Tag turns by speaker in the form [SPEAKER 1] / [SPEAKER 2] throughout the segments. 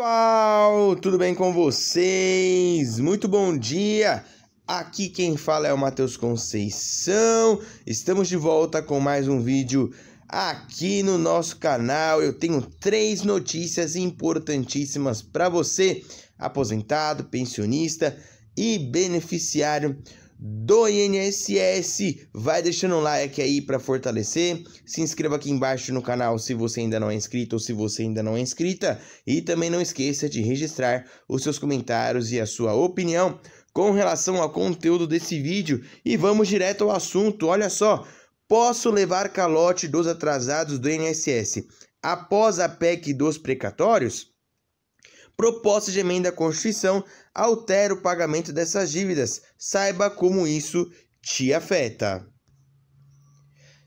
[SPEAKER 1] pessoal, tudo bem com vocês? Muito bom dia! Aqui quem fala é o Matheus Conceição. Estamos de volta com mais um vídeo aqui no nosso canal. Eu tenho três notícias importantíssimas para você, aposentado, pensionista e beneficiário do INSS. Vai deixando um like aí para fortalecer. Se inscreva aqui embaixo no canal se você ainda não é inscrito ou se você ainda não é inscrita. E também não esqueça de registrar os seus comentários e a sua opinião com relação ao conteúdo desse vídeo. E vamos direto ao assunto. Olha só, posso levar calote dos atrasados do INSS após a PEC dos precatórios? Proposta de emenda à Constituição altera o pagamento dessas dívidas. Saiba como isso te afeta.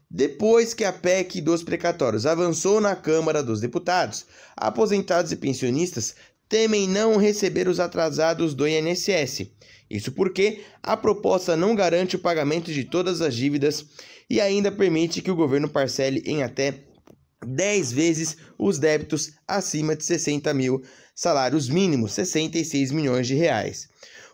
[SPEAKER 1] Depois que a PEC dos precatórios avançou na Câmara dos Deputados, aposentados e pensionistas temem não receber os atrasados do INSS. Isso porque a proposta não garante o pagamento de todas as dívidas e ainda permite que o governo parcele em até 10 vezes os débitos acima de 60 mil salários mínimos, 66 milhões de reais.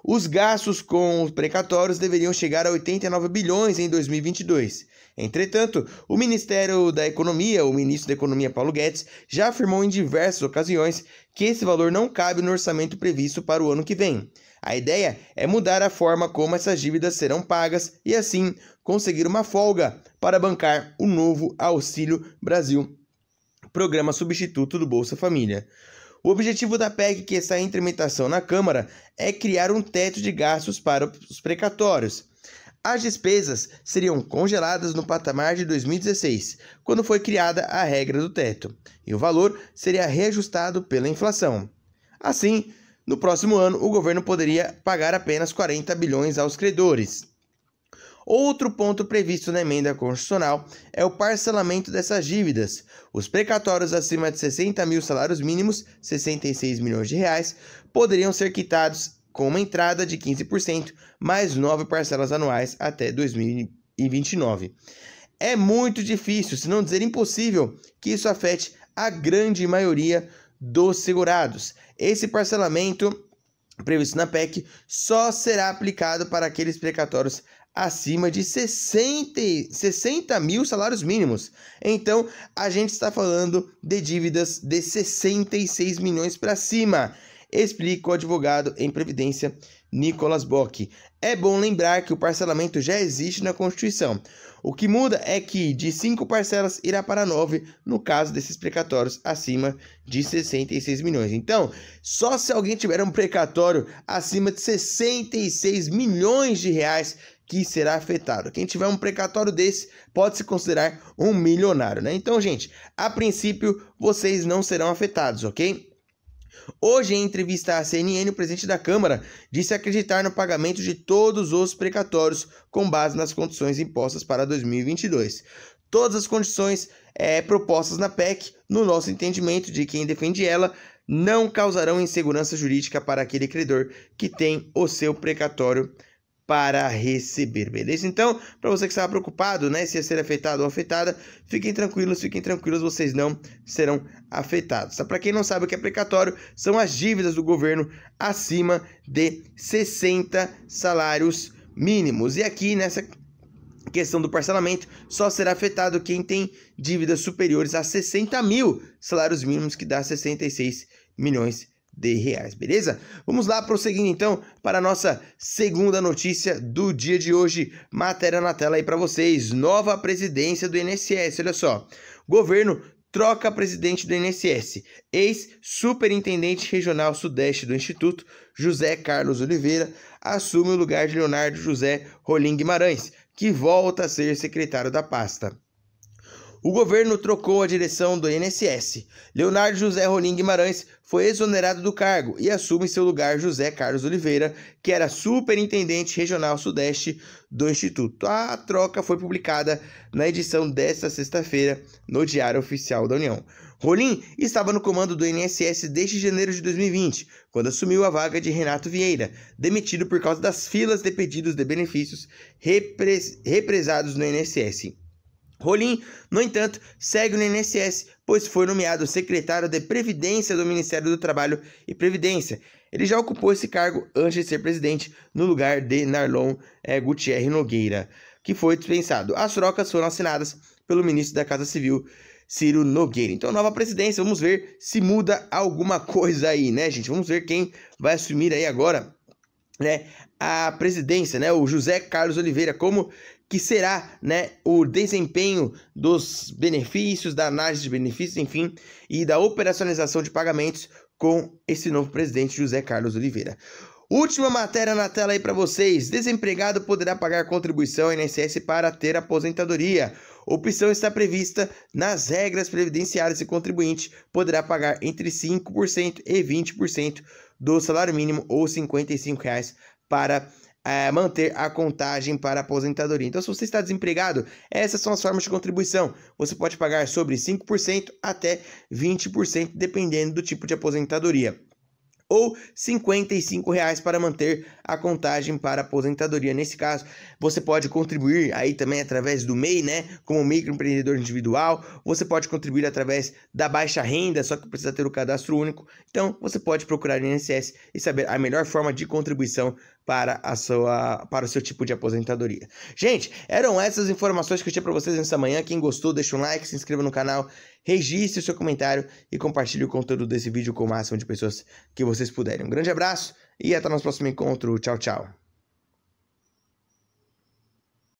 [SPEAKER 1] Os gastos com os precatórios deveriam chegar a 89 bilhões em 2022. Entretanto, o Ministério da Economia, o ministro da Economia Paulo Guedes, já afirmou em diversas ocasiões que esse valor não cabe no orçamento previsto para o ano que vem. A ideia é mudar a forma como essas dívidas serão pagas e, assim, conseguir uma folga para bancar o novo Auxílio Brasil, programa substituto do Bolsa Família. O objetivo da PEC que está em tramitação na Câmara é criar um teto de gastos para os precatórios. As despesas seriam congeladas no patamar de 2016, quando foi criada a regra do teto, e o valor seria reajustado pela inflação. Assim, no próximo ano, o governo poderia pagar apenas 40 bilhões aos credores. Outro ponto previsto na emenda constitucional é o parcelamento dessas dívidas. Os precatórios acima de 60 mil salários mínimos, 66 milhões de reais, poderiam ser quitados com uma entrada de 15%, mais nove parcelas anuais até 2029. É muito difícil, se não dizer impossível, que isso afete a grande maioria dos segurados. Esse parcelamento previsto na PEC só será aplicado para aqueles precatórios acima de 60, 60 mil salários mínimos. Então, a gente está falando de dívidas de 66 milhões para cima, explica o advogado em Previdência Nicolas Bock. É bom lembrar que o parcelamento já existe na Constituição. O que muda é que de cinco parcelas irá para nove no caso desses precatórios acima de 66 milhões. Então, só se alguém tiver um precatório acima de 66 milhões de reais que será afetado. Quem tiver um precatório desse pode se considerar um milionário, né? Então, gente, a princípio vocês não serão afetados, ok? Hoje, em entrevista à CNN, o presidente da Câmara disse acreditar no pagamento de todos os precatórios com base nas condições impostas para 2022. Todas as condições é, propostas na PEC, no nosso entendimento de quem defende ela, não causarão insegurança jurídica para aquele credor que tem o seu precatório para receber, beleza? Então, para você que estava preocupado, né, se ia ser afetado ou afetada, fiquem tranquilos, fiquem tranquilos, vocês não serão afetados. Tá? Para quem não sabe o que é precatório, são as dívidas do governo acima de 60 salários mínimos. E aqui nessa questão do parcelamento, só será afetado quem tem dívidas superiores a 60 mil salários mínimos, que dá 66 milhões de de reais, beleza? Vamos lá, prosseguindo então para a nossa segunda notícia do dia de hoje. Matéria na tela aí para vocês. Nova presidência do INSS, olha só. Governo troca presidente do INSS. Ex-superintendente regional sudeste do Instituto, José Carlos Oliveira, assume o lugar de Leonardo José Rolim Guimarães, que volta a ser secretário da pasta. O governo trocou a direção do INSS. Leonardo José Rolim Guimarães foi exonerado do cargo e assume em seu lugar José Carlos Oliveira, que era superintendente regional sudeste do Instituto. A troca foi publicada na edição desta sexta-feira no Diário Oficial da União. Rolim estava no comando do INSS desde janeiro de 2020, quando assumiu a vaga de Renato Vieira, demitido por causa das filas de pedidos de benefícios repres represados no INSS. Rolim, no entanto, segue no INSS, pois foi nomeado secretário de Previdência do Ministério do Trabalho e Previdência. Ele já ocupou esse cargo antes de ser presidente, no lugar de Narlon é, Gutierre Nogueira, que foi dispensado. As trocas foram assinadas pelo ministro da Casa Civil, Ciro Nogueira. Então, nova presidência, vamos ver se muda alguma coisa aí, né, gente? Vamos ver quem vai assumir aí agora né, a presidência, né, o José Carlos Oliveira, como que será né, o desempenho dos benefícios, da análise de benefícios, enfim, e da operacionalização de pagamentos com esse novo presidente José Carlos Oliveira. Última matéria na tela aí para vocês. Desempregado poderá pagar contribuição INSS para ter aposentadoria. Opção está prevista nas regras previdenciárias e contribuinte poderá pagar entre 5% e 20% do salário mínimo ou R$ 55,00 para é, manter a contagem para a aposentadoria. Então, se você está desempregado, essas são as formas de contribuição. Você pode pagar sobre 5% até 20%, dependendo do tipo de aposentadoria ou R$ 55,00 para manter a contagem para aposentadoria. Nesse caso, você pode contribuir aí também através do MEI, né, como microempreendedor individual, você pode contribuir através da baixa renda, só que precisa ter o cadastro único. Então, você pode procurar no INSS e saber a melhor forma de contribuição para, a sua, para o seu tipo de aposentadoria. Gente, eram essas informações que eu tinha para vocês nessa manhã. Quem gostou, deixa um like, se inscreva no canal, registre o seu comentário e compartilhe o conteúdo desse vídeo com o máximo de pessoas que vocês puderem. Um grande abraço e até nosso próximo encontro. Tchau, tchau.